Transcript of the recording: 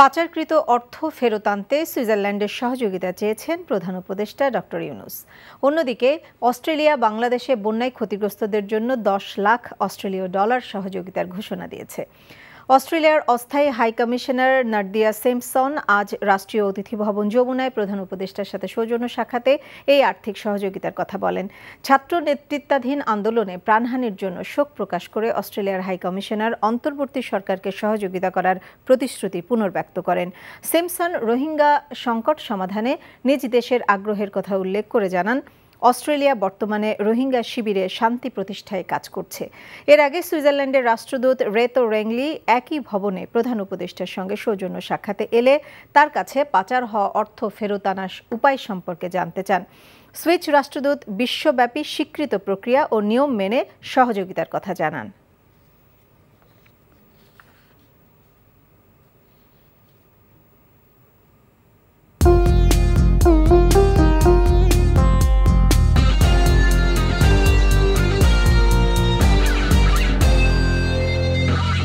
পাচারকৃত অর্থ ফেরত আনতে সুইজারল্যান্ডের সহযোগিতা চেয়েছেন প্রধান উপদেষ্টা ডক্টর ইউনুস অন্যদিকে অস্ট্রেলিয়া বাংলাদেশে বন্যায় ক্ষতিগ্রস্তদের জন্য দশ লাখ অস্ট্রেলীয় ডলার সহযোগিতার ঘোষণা দিয়েছে অস্ট্রেলিয়ার অস্থায়ী হাই কমিশনার নার্দিয়া সেমসন আজ রাষ্ট্রীয় অতিথি ভবন যমুনায় প্রধান উপদেষ্টার সাথে সৌজন্য সাক্ষাতে এই আর্থিক সহযোগিতার কথা বলেন ছাত্র নেতৃত্বাধীন আন্দোলনে প্রাণহানির জন্য শোক প্রকাশ করে অস্ট্রেলিয়ার হাই কমিশনার অন্তর্বর্তী সরকারকে সহযোগিতা করার প্রতিশ্রুতি পুনর্ব্যক্ত করেন সেমসন রোহিঙ্গা সংকট সমাধানে নিজ দেশের আগ্রহের কথা উল্লেখ করে জানান অস্ট্রেলিয়া বর্তমানে রোহিঙ্গা শিবিরে শান্তি প্রতিষ্ঠায় কাজ করছে এর আগে সুইজারল্যান্ডের রাষ্ট্রদূত রেতো রেংলি একই ভবনে প্রধান উপদেষ্টার সঙ্গে সৌজন্য সাক্ষাতে এলে তার কাছে পাচার হওয়া অর্থ ফেরত আনার উপায় সম্পর্কে জানতে চান সুইচ রাষ্ট্রদূত বিশ্বব্যাপী স্বীকৃত প্রক্রিয়া ও নিয়ম মেনে সহযোগিতার কথা জানান